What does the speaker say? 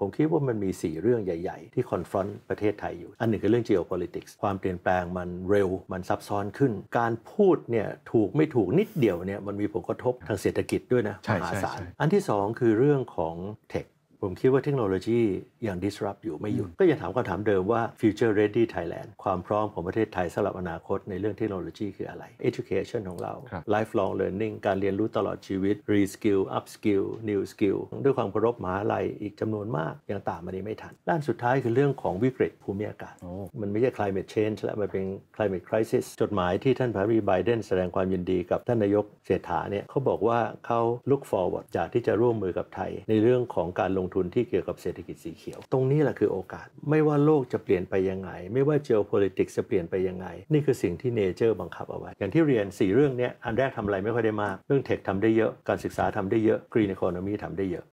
ผมคิดว่ามันมี 4 เรื่องใหญ่ ๆ ที่คอนฟรอนต์ประเทศไทยอยู่ อันหนึ่งคือเรื่อง geopolitics ความเปลี่ยนแปลงมันเร็วมันซับซ้อนขึ้น การพูดเนี่ยถูกไม่ถูกนิดเดียวเนี่ยมันมีผลกระทบทางเศรษฐกิจด้วยนะมหาศาลอันที่ 2 คือเรื่องของเทคผมคิดว่าเทคโนโลยียัง disrupt อยู่ไม่หยุดก็ยังถามคำถามเดิมว่า future ready Thailand ความพร้อมของประเทศไทยสำหรับอนาคตในเรื่องเทคโนโลยีคืออะไร education ของเรา lifelong learning การเรียนรู้ตลอดชีวิต reskill upskill new skill ด้วยความเคารพมหาลัยอีกจำนวนมากยังตามมานี้ไม่ทัน ด้านสุดท้ายคือเรื่องของวิกฤตภูมิอากาศมันไม่ใช่ climate change แล้วมันเป็น climate crisis จดหมายที่ท่านพารีไบเดนแสดงความยินดีกับท่านนายกเศรษฐาเนี่ยเขาบอกว่าเขา look forward จากที่จะร่วมมือกับไทยในเรื่องของการลงทุนที่เกี่ยวกับเศรษฐกิจสีเขียว ตรงนี้แหละคือโอกาสไม่ว่าโลกจะเปลี่ยนไปยังไง ไม่ว่า geopolitics จะเปลี่ยนไปยังไง นี่คือสิ่งที่เนเจอร์บังคับเอาไว้อย่างที่เรียน 4 เรื่องนี้อันแรกทำอะไรไม่ค่อยได้มาก เรื่องเทคทาได้เยอะ การศึกษาทำได้เยอะกรีนอีโคโนมีทำได้เยอะ